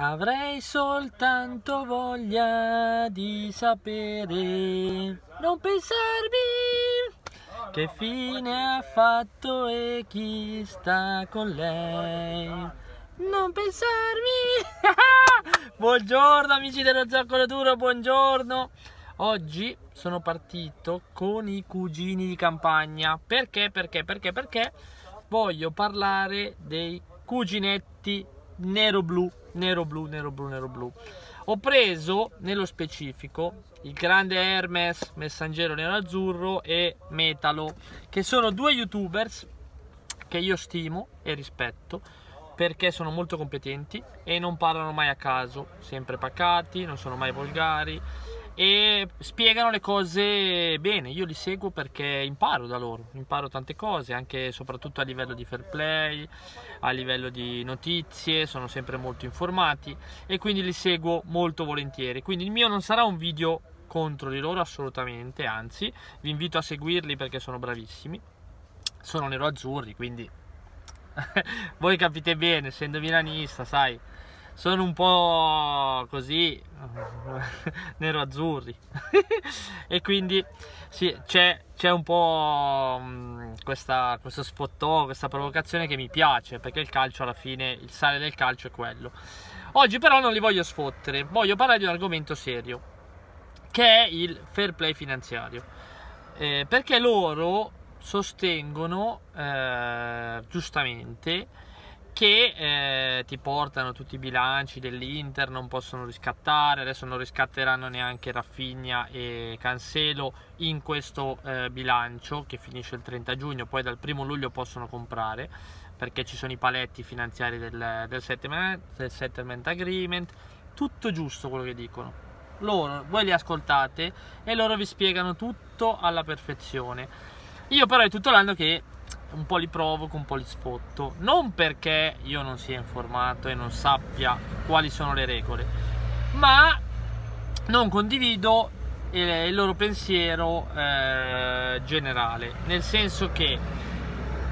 Avrei soltanto voglia di sapere, non pensarmi che fine ha fatto e chi sta con lei. Non pensarmi. buongiorno amici dello Zoccolo Duro, buongiorno. Oggi sono partito con i cugini di campagna. Perché? Perché? Perché? Perché voglio parlare dei cuginetti nero-blu, nero-blu, nero-blu, nero-blu. Ho preso nello specifico il grande Hermes, messaggero nero-azzurro e Metalo, che sono due youtubers che io stimo e rispetto perché sono molto competenti e non parlano mai a caso, sempre pacati, non sono mai volgari e spiegano le cose bene, io li seguo perché imparo da loro, imparo tante cose, anche e soprattutto a livello di fair play, a livello di notizie, sono sempre molto informati e quindi li seguo molto volentieri. Quindi il mio non sarà un video contro di loro assolutamente, anzi vi invito a seguirli perché sono bravissimi. Sono nero-azzurri, quindi voi capite bene, essendo milanista, sai, sono un po' così nero-azzurri e quindi sì, c'è, un po' questa, questo sfottò, questa provocazione che mi piace perché il calcio alla fine, il sale del calcio è quello. Oggi però non li voglio sfottere, voglio parlare di un argomento serio che è il fair play finanziario eh, perché loro sostengono eh, giustamente che eh, ti portano tutti i bilanci dell'Inter, non possono riscattare, adesso non riscatteranno neanche Raffigna e Cancelo in questo eh, bilancio che finisce il 30 giugno, poi dal 1 luglio possono comprare perché ci sono i paletti finanziari del, del, settlement, del settlement agreement, tutto giusto quello che dicono. Loro, voi li ascoltate e loro vi spiegano tutto alla perfezione. Io però è tutto l'anno che un po' li provoco, un po' li sfotto, non perché io non sia informato e non sappia quali sono le regole, ma non condivido eh, il, loro pensiero eh, generale, nel senso che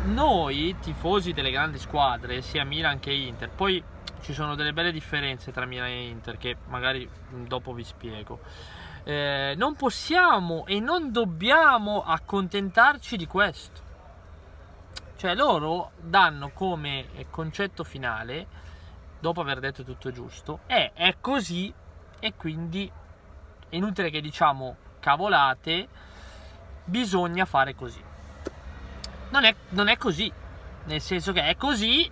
noi tifosi delle grandi squadre, sia Milan che Inter, poi ci sono delle belle differenze tra Milan e Inter che magari mm, dopo vi spiego. Eh, non possiamo e non dobbiamo accontentarci di questo cioè loro danno come eh, concetto finale, dopo aver detto tutto giusto, è, eh, è così e quindi è inutile che diciamo cavolate, bisogna fare così. Non è, non è così, nel senso che è così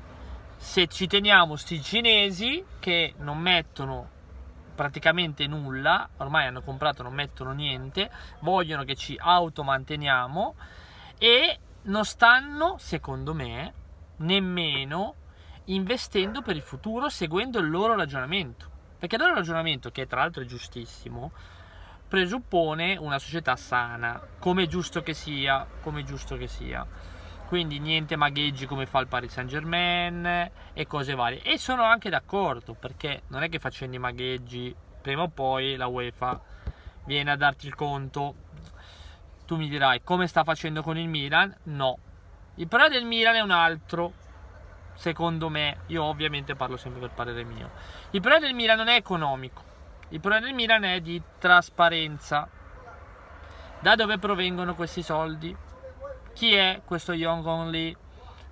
se ci teniamo sti cinesi che non mettono praticamente nulla, ormai hanno comprato, non mettono niente, vogliono che ci automanteniamo e non stanno, secondo me, nemmeno investendo per il futuro seguendo il loro ragionamento. Perché il loro ragionamento, che tra l'altro è giustissimo, presuppone una società sana, come giusto che sia, come giusto che sia. Quindi niente magheggi come fa il Paris Saint Germain e cose varie. E sono anche d'accordo, perché non è che facendo i magheggi, prima o poi la UEFA viene a darti il conto tu mi dirai come sta facendo con il Milan? No. Il problema del Milan è un altro, secondo me. Io ovviamente parlo sempre per parere mio. Il problema del Milan non è economico. Il problema del Milan è di trasparenza. Da dove provengono questi soldi? Chi è questo Young On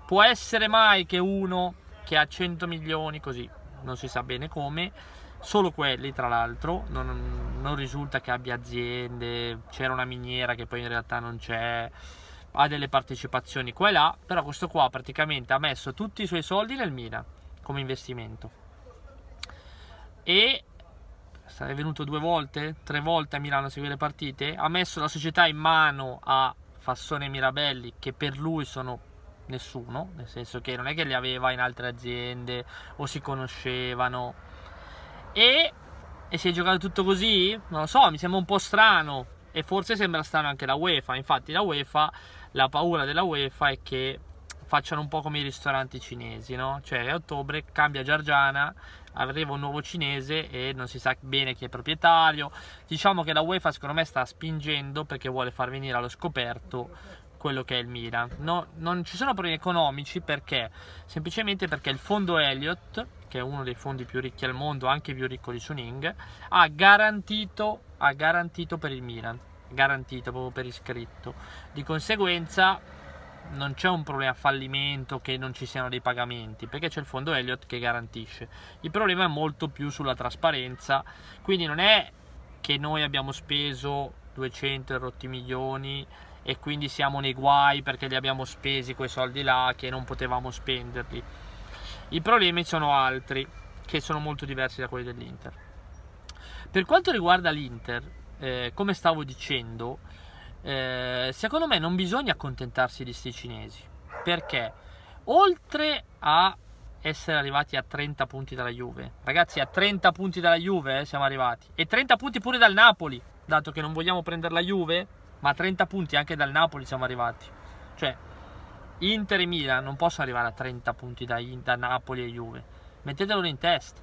Può essere mai che uno che ha 100 milioni, così non si sa bene come, solo quelli tra l'altro, non, non risulta che abbia aziende, c'era una miniera che poi in realtà non c'è, ha delle partecipazioni qua e là, però questo qua praticamente ha messo tutti i suoi soldi nel Milan come investimento. E è venuto due volte, tre volte a Milano a seguire le partite, ha messo la società in mano a Fassone e Mirabelli che per lui sono nessuno, nel senso che non è che li aveva in altre aziende o si conoscevano e e si è giocato tutto così? Non lo so, mi sembra un po' strano e forse sembra strano anche la UEFA. Infatti la UEFA, la paura della UEFA è che facciano un po' come i ristoranti cinesi, no? Cioè a ottobre cambia Giargiana, arriva un nuovo cinese e non si sa bene chi è proprietario. Diciamo che la UEFA secondo me sta spingendo perché vuole far venire allo scoperto quello che è il Milan. No, non ci sono problemi economici perché semplicemente perché il fondo Elliott, che è uno dei fondi più ricchi al mondo, anche più ricco di Suning, ha garantito, ha garantito per il Milan, garantito proprio per iscritto. Di conseguenza non c'è un problema fallimento che non ci siano dei pagamenti perché c'è il fondo Elliott che garantisce il problema è molto più sulla trasparenza quindi non è che noi abbiamo speso 200 rotti milioni e quindi siamo nei guai perché li abbiamo spesi quei soldi là che non potevamo spenderli. I problemi sono altri, che sono molto diversi da quelli dell'Inter. Per quanto riguarda l'Inter, eh, come stavo dicendo, eh, secondo me non bisogna accontentarsi di sti cinesi, perché oltre a essere arrivati a 30 punti dalla Juve, ragazzi a 30 punti dalla Juve eh, siamo arrivati, e 30 punti pure dal Napoli, dato che non vogliamo prendere la Juve, ma 30 punti anche dal Napoli siamo arrivati. Cioè, Inter e Milan non possono arrivare a 30 punti da, da Napoli e Juve. Mettetelo in testa.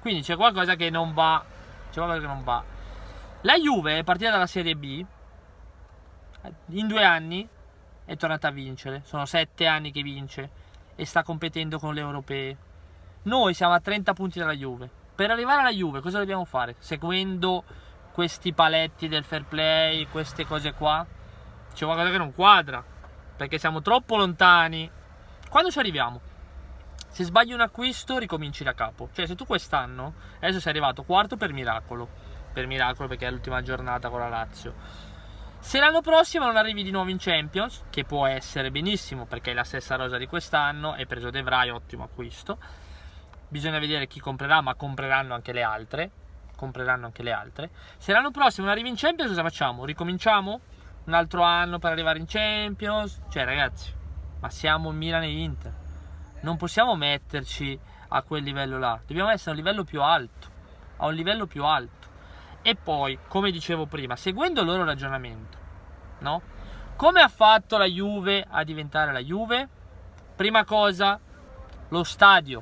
Quindi c'è qualcosa che non va. C'è qualcosa che non va. La Juve è partita dalla Serie B eh, in due anni è tornata a vincere. Sono sette anni che vince e sta competendo con le europee. Noi siamo a 30 punti dalla Juve. Per arrivare alla Juve cosa dobbiamo fare? Seguendo questi paletti del fair play, queste cose qua, c'è qualcosa che non quadra, perché siamo troppo lontani. Quando ci arriviamo? Se sbagli un acquisto ricominci da capo. Cioè se tu quest'anno, adesso sei arrivato quarto per miracolo, per miracolo perché è l'ultima giornata con la Lazio. Se l'anno prossimo non arrivi di nuovo in Champions, che può essere benissimo perché è la stessa rosa di quest'anno, hai preso De Vrij, ottimo acquisto. Bisogna vedere chi comprerà, ma compreranno anche le altre, compreranno anche le altre. Se l'anno prossimo arrivi in Champions, cosa facciamo? Ricominciamo? Un altro anno per arrivare in Champions? Cioè, ragazzi, ma siamo Milan e Inter. Non possiamo metterci a quel livello là. Dobbiamo essere a un livello più alto. A un livello più alto. E poi, come dicevo prima, seguendo il loro ragionamento, no? Come ha fatto la Juve a diventare la Juve? Prima cosa, lo stadio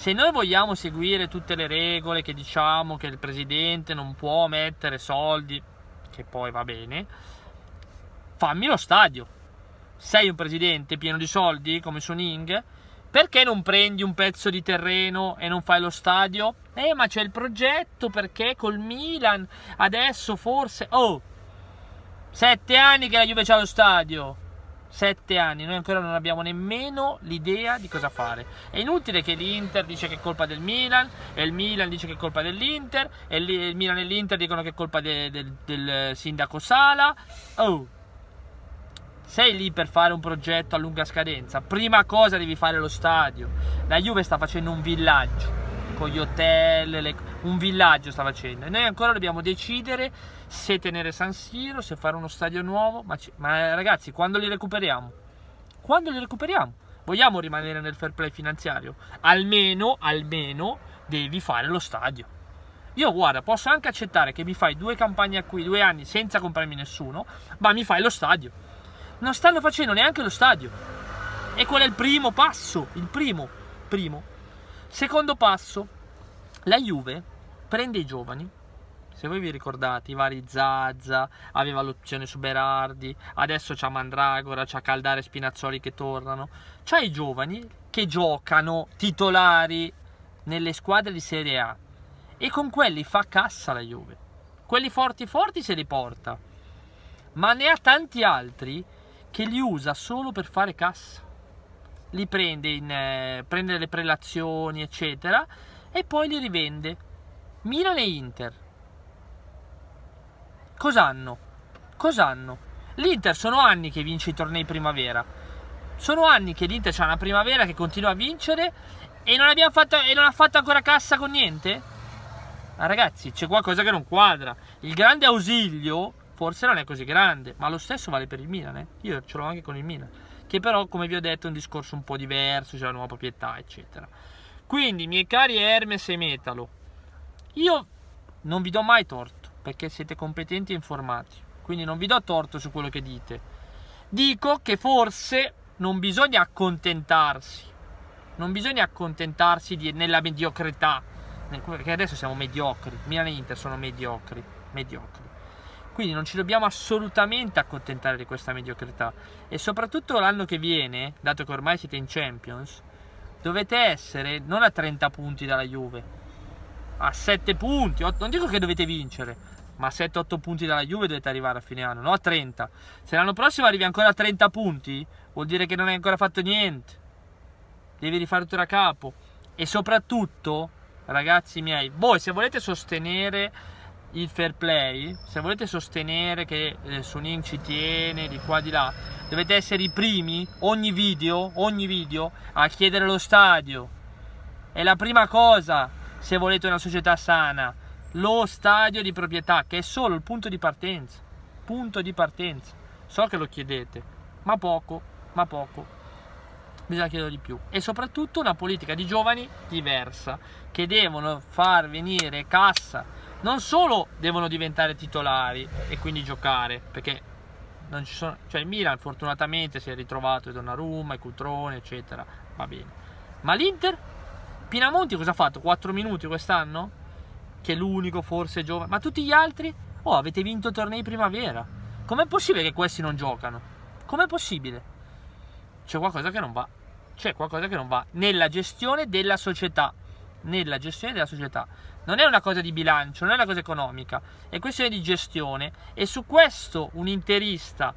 se noi vogliamo seguire tutte le regole che diciamo che il presidente non può mettere soldi, che poi va bene, fammi lo stadio. Sei un presidente pieno di soldi come Suning, perché non prendi un pezzo di terreno e non fai lo stadio? Eh, ma c'è il progetto perché col Milan adesso forse... Oh, sette anni che la Juve c'ha lo stadio sette anni, noi ancora non abbiamo nemmeno l'idea di cosa fare. È inutile che l'Inter dice che è colpa del Milan, e il Milan dice che è colpa dell'Inter, e il Milan e l'Inter dicono che è colpa de, de, del sindaco Sala. Oh, sei lì per fare un progetto a lunga scadenza. Prima cosa devi fare lo stadio. La Juve sta facendo un villaggio con gli hotel, le cose un villaggio sta facendo e noi ancora dobbiamo decidere se tenere San Siro, se fare uno stadio nuovo, ma, ma eh, ragazzi quando li recuperiamo? Quando li recuperiamo? Vogliamo rimanere nel fair play finanziario? Almeno, almeno devi fare lo stadio. Io guarda, posso anche accettare che mi fai due campagne qui, due anni senza comprarmi nessuno, ma mi fai lo stadio. Non stanno facendo neanche lo stadio. E qual è il primo passo? Il primo, primo. Secondo passo, la Juve prende i giovani. Se voi vi ricordate, i vari Zazza, aveva l'opzione su Berardi, adesso c'ha Mandragora, c'ha Caldare Spinazzoli che tornano. C'ha i giovani che giocano titolari nelle squadre di Serie A e con quelli fa cassa la Juve. Quelli forti forti se li porta, ma ne ha tanti altri che li usa solo per fare cassa. Li prende, in, eh, prende le prelazioni, eccetera, e poi li rivende Milan e Inter. Cos'hanno? Cos'hanno? L'Inter sono anni che vince i tornei primavera. Sono anni che l'Inter ha una primavera che continua a vincere e non, fatto, e non ha fatto ancora cassa con niente? Ma ragazzi, c'è qualcosa che non quadra. Il grande ausilio forse non è così grande, ma lo stesso vale per il Milan. Eh? Io ce l'ho anche con il Milan, che però, come vi ho detto, è un discorso un po' diverso, c'è la nuova proprietà, eccetera. Quindi, miei cari Hermes e Metalo, io non vi do mai torto perché siete competenti e informati, quindi non vi do torto su quello che dite. Dico che forse non bisogna accontentarsi, non bisogna accontentarsi di, nella mediocrità, perché adesso siamo mediocri, Milan e Inter sono mediocri, mediocri. Quindi non ci dobbiamo assolutamente accontentare di questa mediocrità e soprattutto l'anno che viene, dato che ormai siete in Champions, dovete essere non a 30 punti dalla Juve, a 7 punti, 8, non dico che dovete vincere, ma a 7-8 punti dalla Juve dovete arrivare a fine anno, no a 30. Se l'anno prossimo arrivi ancora a 30 punti, vuol dire che non hai ancora fatto niente. Devi rifare tutto da capo. E soprattutto, ragazzi miei, voi se volete sostenere il fair play, se volete sostenere che eh, Sunin ci tiene di qua di là, dovete essere i primi, ogni video, ogni video, a chiedere lo stadio. È la prima cosa se volete una società sana, lo stadio di proprietà, che è solo il punto di partenza. Punto di partenza. So che lo chiedete, ma poco, ma poco. Bisogna chiedere di più. E soprattutto una politica di giovani diversa, che devono far venire cassa. Non solo devono diventare titolari e quindi giocare, perché non ci sono... Cioè il Milan fortunatamente si è ritrovato e Donnarumma, e Cutrone, eccetera. Va bene. Ma l'Inter Pinamonti cosa ha fatto? 4 minuti quest'anno? Che è l'unico forse giovane. Ma tutti gli altri? Oh, avete vinto tornei primavera. Com'è possibile che questi non giocano? Com'è possibile? C'è qualcosa che non va. C'è qualcosa che non va nella gestione della società. Nella gestione della società. Non è una cosa di bilancio, non è una cosa economica, è questione di gestione. E su questo un interista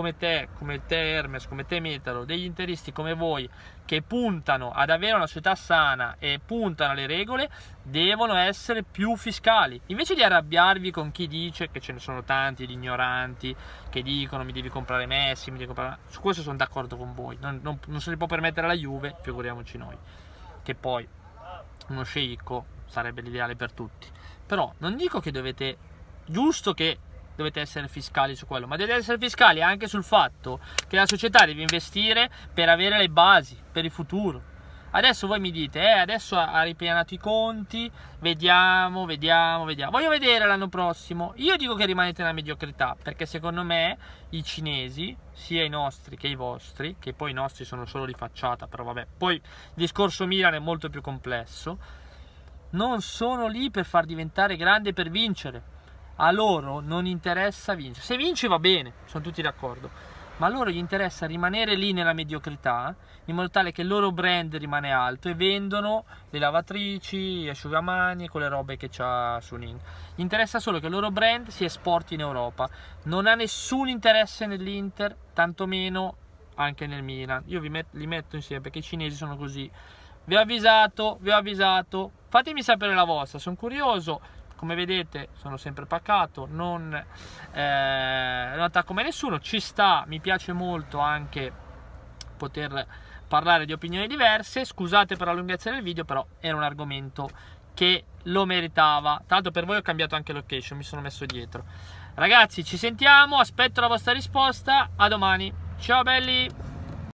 come te, come te Hermes, come te Metalo, degli interisti come voi che puntano ad avere una società sana e puntano alle regole, devono essere più fiscali. Invece di arrabbiarvi con chi dice che ce ne sono tanti di ignoranti che dicono mi devi comprare Messi, mi devi comprare... Su questo sono d'accordo con voi, non, non, non se ne può permettere la Juve, figuriamoci noi. Che poi uno sceicco sarebbe l'ideale per tutti. Però non dico che dovete... Giusto che dovete essere fiscali su quello, ma dovete essere fiscali anche sul fatto che la società deve investire per avere le basi per il futuro. Adesso voi mi dite, eh, adesso ha ripianato i conti, vediamo, vediamo, vediamo. Voglio vedere l'anno prossimo. Io dico che rimanete nella mediocrità, perché secondo me i cinesi, sia i nostri che i vostri, che poi i nostri sono solo di facciata, però vabbè, poi il discorso Milan è molto più complesso, non sono lì per far diventare grande per vincere a loro non interessa vincere. Se vinci va bene, sono tutti d'accordo, ma a loro gli interessa rimanere lì nella mediocrità in modo tale che il loro brand rimane alto e vendono le lavatrici, gli asciugamani e quelle robe che c'ha Suning. Gli interessa solo che il loro brand si esporti in Europa. Non ha nessun interesse nell'Inter, tantomeno anche nel Milan. Io met- li metto insieme perché i cinesi sono così. Vi ho avvisato, vi ho avvisato. Fatemi sapere la vostra, sono curioso come vedete sono sempre paccato non, eh, non attacco mai nessuno ci sta mi piace molto anche poter parlare di opinioni diverse scusate per la lunghezza del video però era un argomento che lo meritava tanto per voi ho cambiato anche location mi sono messo dietro ragazzi ci sentiamo aspetto la vostra risposta a domani ciao belli